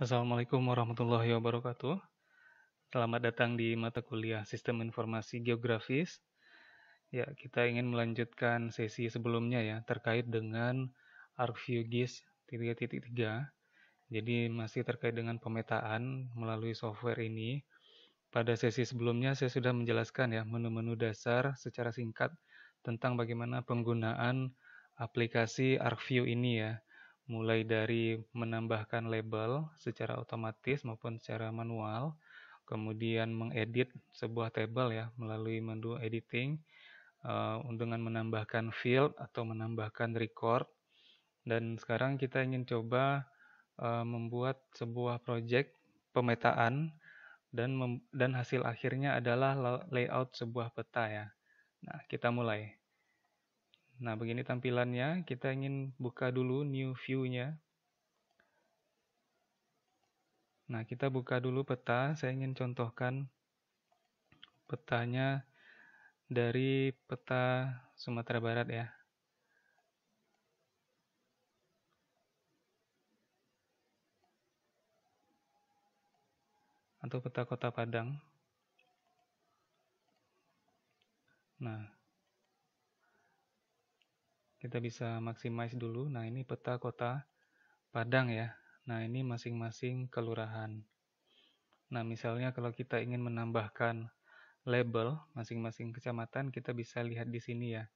Assalamualaikum warahmatullahi wabarakatuh. Selamat datang di mata kuliah Sistem Informasi Geografis. Ya, kita ingin melanjutkan sesi sebelumnya ya terkait dengan ArcGIS 3.3. Jadi masih terkait dengan pemetaan melalui software ini. Pada sesi sebelumnya saya sudah menjelaskan ya menu-menu dasar secara singkat tentang bagaimana penggunaan aplikasi ArcView ini ya mulai dari menambahkan label secara otomatis maupun secara manual, kemudian mengedit sebuah tabel ya melalui menu editing uh, dengan menambahkan field atau menambahkan record. Dan sekarang kita ingin coba uh, membuat sebuah project pemetaan dan dan hasil akhirnya adalah layout sebuah peta ya. Nah, kita mulai. Nah, begini tampilannya. Kita ingin buka dulu new view-nya. Nah, kita buka dulu peta. Saya ingin contohkan petanya dari peta Sumatera Barat ya. Atau peta Kota Padang. Nah, kita bisa maximize dulu. Nah, ini peta kota Padang ya. Nah, ini masing-masing kelurahan. Nah, misalnya kalau kita ingin menambahkan label masing-masing kecamatan, kita bisa lihat di sini ya.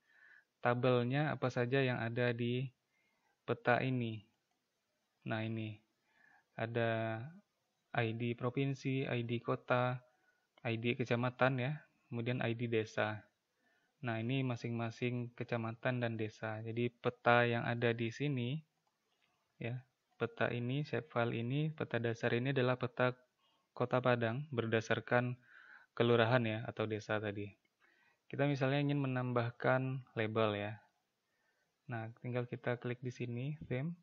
Tabelnya apa saja yang ada di peta ini. Nah, ini ada ID provinsi, ID kota, ID kecamatan ya, kemudian ID desa. Nah, ini masing-masing kecamatan dan desa. Jadi peta yang ada di sini ya, peta ini, shape file ini, peta dasar ini adalah peta Kota Padang berdasarkan kelurahan ya atau desa tadi. Kita misalnya ingin menambahkan label ya. Nah, tinggal kita klik di sini theme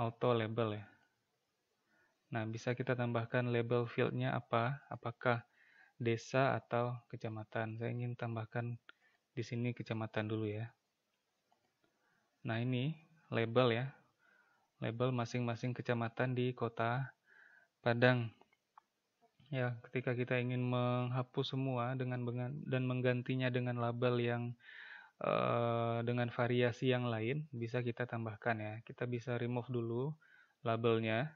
auto label ya. Nah, bisa kita tambahkan label fieldnya apa? Apakah desa atau kecamatan? Saya ingin tambahkan di sini kecamatan dulu ya. Nah ini label ya. Label masing-masing kecamatan di kota Padang. Ya, ketika kita ingin menghapus semua dengan dan menggantinya dengan label yang uh, dengan variasi yang lain, bisa kita tambahkan ya. Kita bisa remove dulu labelnya.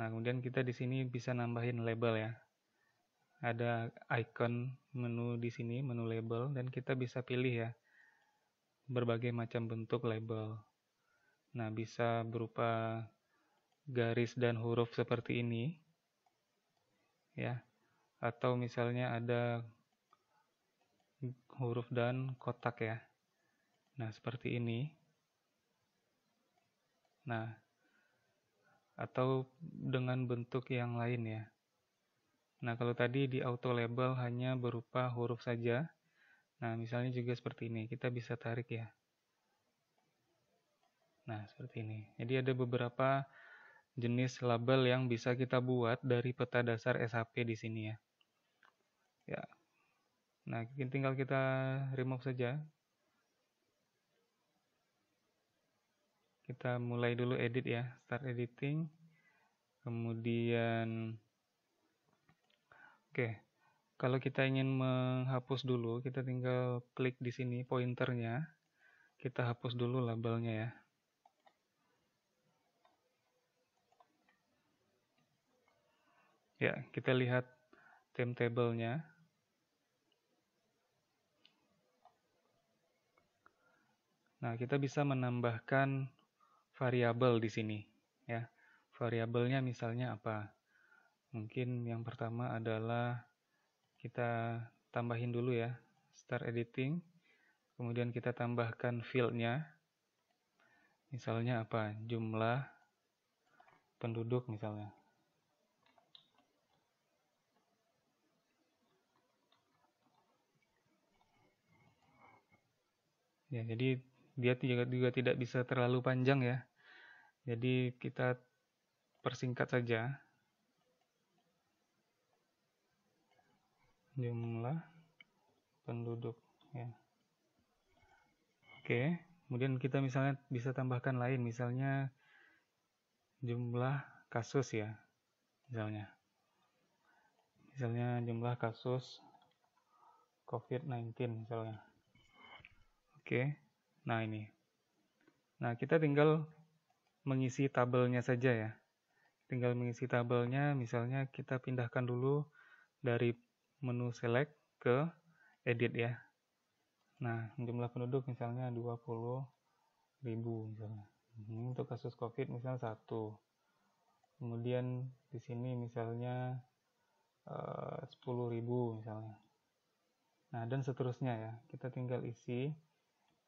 Nah, kemudian kita di sini bisa nambahin label ya ada icon menu di sini, menu label, dan kita bisa pilih ya berbagai macam bentuk label. Nah, bisa berupa garis dan huruf seperti ini, ya, atau misalnya ada huruf dan kotak ya. Nah, seperti ini. Nah, atau dengan bentuk yang lain ya. Nah, kalau tadi di auto label hanya berupa huruf saja. Nah, misalnya juga seperti ini, kita bisa tarik ya. Nah, seperti ini. Jadi ada beberapa jenis label yang bisa kita buat dari peta dasar SHP di sini ya. Ya. Nah, tinggal kita remove saja. Kita mulai dulu edit ya, start editing. Kemudian Oke. Kalau kita ingin menghapus dulu, kita tinggal klik di sini pointernya. Kita hapus dulu labelnya ya. Ya, kita lihat timetable-nya. Nah, kita bisa menambahkan variabel di sini ya. Variabelnya misalnya apa? Mungkin yang pertama adalah kita tambahin dulu ya, start editing, kemudian kita tambahkan fieldnya, misalnya apa, jumlah penduduk misalnya. Ya, jadi dia juga, juga tidak bisa terlalu panjang ya. Jadi kita persingkat saja jumlah penduduk ya. Oke, kemudian kita misalnya bisa tambahkan lain misalnya jumlah kasus ya. Misalnya. Misalnya jumlah kasus COVID-19 misalnya. Oke. Nah, ini. Nah, kita tinggal mengisi tabelnya saja ya. Tinggal mengisi tabelnya misalnya kita pindahkan dulu dari menu select ke edit ya. Nah, jumlah penduduk misalnya 20 ribu misalnya. Ini hmm, untuk kasus COVID misalnya satu. Kemudian di sini misalnya 10 eh, ribu misalnya. Nah, dan seterusnya ya. Kita tinggal isi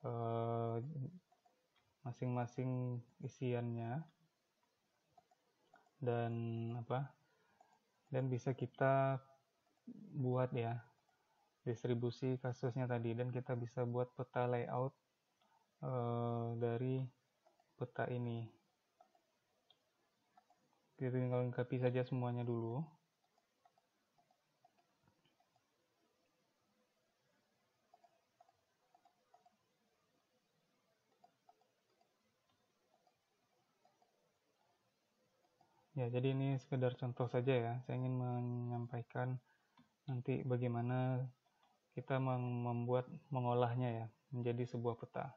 eh, masing-masing uh, isiannya dan apa? Dan bisa kita buat ya distribusi kasusnya tadi dan kita bisa buat peta layout e, dari peta ini kita tinggal lengkapi saja semuanya dulu Ya, jadi ini sekedar contoh saja ya. Saya ingin menyampaikan nanti bagaimana kita membuat mengolahnya ya menjadi sebuah peta.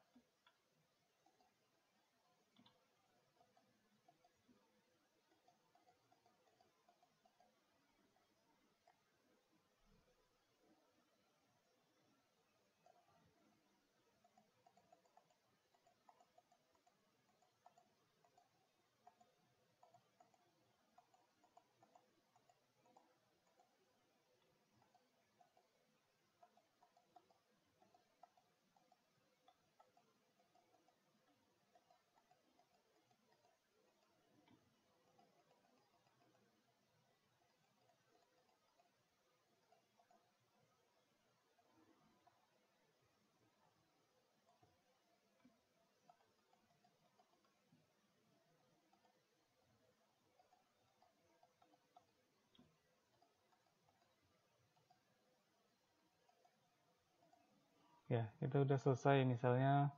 ya kita udah selesai misalnya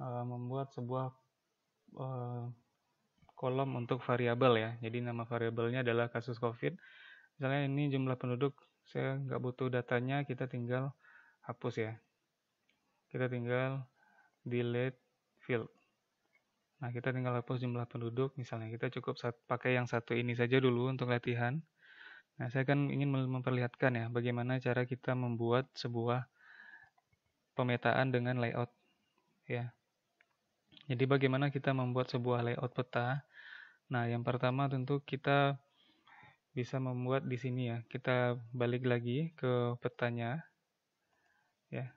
uh, membuat sebuah uh, kolom untuk variabel ya jadi nama variabelnya adalah kasus covid misalnya ini jumlah penduduk saya nggak butuh datanya kita tinggal hapus ya kita tinggal delete field nah kita tinggal hapus jumlah penduduk misalnya kita cukup pakai yang satu ini saja dulu untuk latihan nah saya kan ingin memperlihatkan ya bagaimana cara kita membuat sebuah pemetaan dengan layout ya. Jadi bagaimana kita membuat sebuah layout peta? Nah, yang pertama tentu kita bisa membuat di sini ya. Kita balik lagi ke petanya. Ya.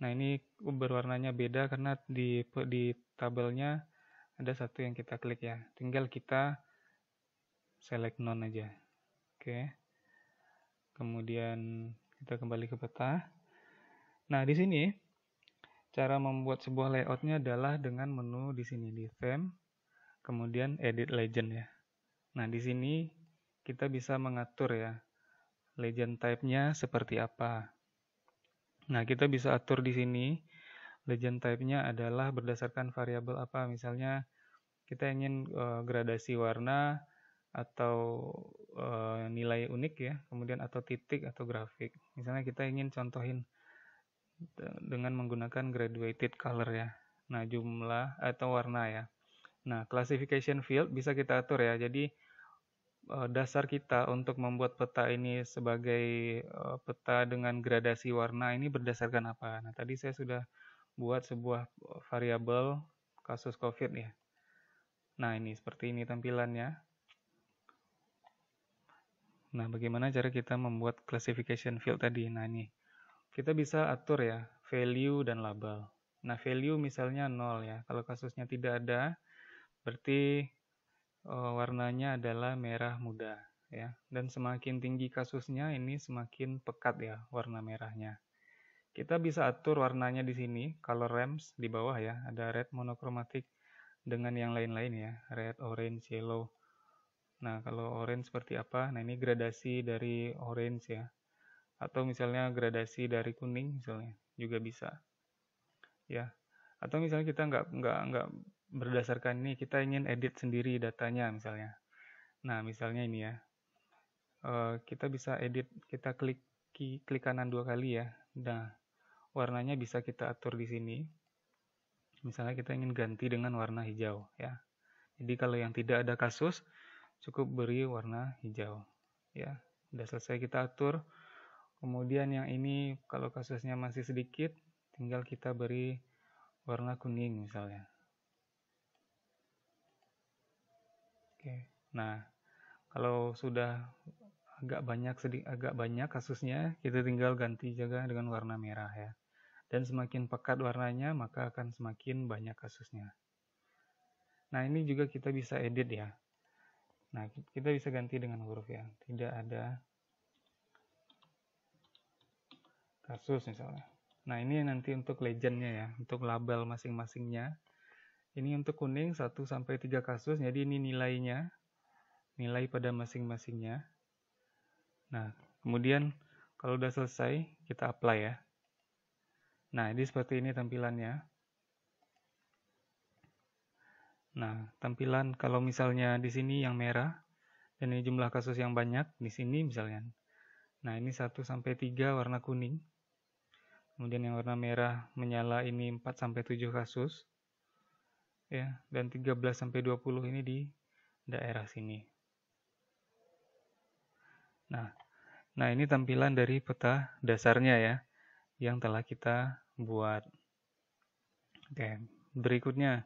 Nah, ini berwarnanya beda karena di di tabelnya ada satu yang kita klik ya. Tinggal kita select none aja. Oke. Kemudian kita kembali ke peta. Nah, di sini cara membuat sebuah layoutnya adalah dengan menu di sini di theme, kemudian edit legend ya. Nah, di sini kita bisa mengatur ya legend type-nya seperti apa. Nah, kita bisa atur di sini legend type-nya adalah berdasarkan variabel apa. Misalnya kita ingin uh, gradasi warna atau uh, nilai unik ya, kemudian atau titik atau grafik. Misalnya kita ingin contohin dengan menggunakan graduated color ya. Nah, jumlah atau warna ya. Nah, classification field bisa kita atur ya. Jadi eh, dasar kita untuk membuat peta ini sebagai eh, peta dengan gradasi warna ini berdasarkan apa? Nah, tadi saya sudah buat sebuah eh, variabel kasus COVID ya. Nah, ini seperti ini tampilannya. Nah, bagaimana cara kita membuat classification field tadi? Nah, ini kita bisa atur ya value dan label. Nah, value misalnya 0 ya. Kalau kasusnya tidak ada, berarti eh, warnanya adalah merah muda ya. Dan semakin tinggi kasusnya ini semakin pekat ya warna merahnya. Kita bisa atur warnanya di sini, color ramps di bawah ya. Ada red monokromatik dengan yang lain-lain ya, red, orange, yellow. Nah, kalau orange seperti apa? Nah, ini gradasi dari orange ya atau misalnya gradasi dari kuning misalnya juga bisa ya atau misalnya kita nggak nggak nggak berdasarkan ini kita ingin edit sendiri datanya misalnya nah misalnya ini ya eh, kita bisa edit kita klik klik kanan dua kali ya nah warnanya bisa kita atur di sini misalnya kita ingin ganti dengan warna hijau ya jadi kalau yang tidak ada kasus cukup beri warna hijau ya udah selesai kita atur Kemudian yang ini kalau kasusnya masih sedikit, tinggal kita beri warna kuning misalnya. Oke. Nah, kalau sudah agak banyak sedikit agak banyak kasusnya, kita tinggal ganti jaga dengan warna merah ya. Dan semakin pekat warnanya, maka akan semakin banyak kasusnya. Nah, ini juga kita bisa edit ya. Nah, kita bisa ganti dengan huruf ya. Tidak ada kasus misalnya. Nah ini nanti untuk legendnya ya, untuk label masing-masingnya. Ini untuk kuning 1 sampai 3 kasus, jadi ini nilainya, nilai pada masing-masingnya. Nah, kemudian kalau udah selesai, kita apply ya. Nah, ini seperti ini tampilannya. Nah, tampilan kalau misalnya di sini yang merah, dan ini jumlah kasus yang banyak, di sini misalnya. Nah, ini 1 sampai 3 warna kuning. Kemudian yang warna merah menyala ini 4 sampai 7 kasus. Ya, dan 13 sampai 20 ini di daerah sini. Nah, nah ini tampilan dari peta dasarnya ya yang telah kita buat. Oke, berikutnya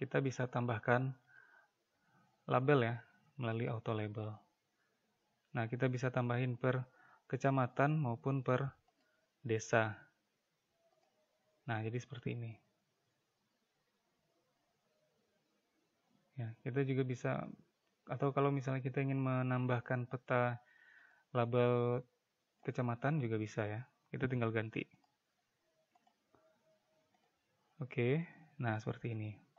kita bisa tambahkan label ya melalui auto label. Nah, kita bisa tambahin per kecamatan maupun per desa. Nah, jadi seperti ini. Ya, kita juga bisa atau kalau misalnya kita ingin menambahkan peta label kecamatan juga bisa ya. Kita tinggal ganti. Oke, nah seperti ini.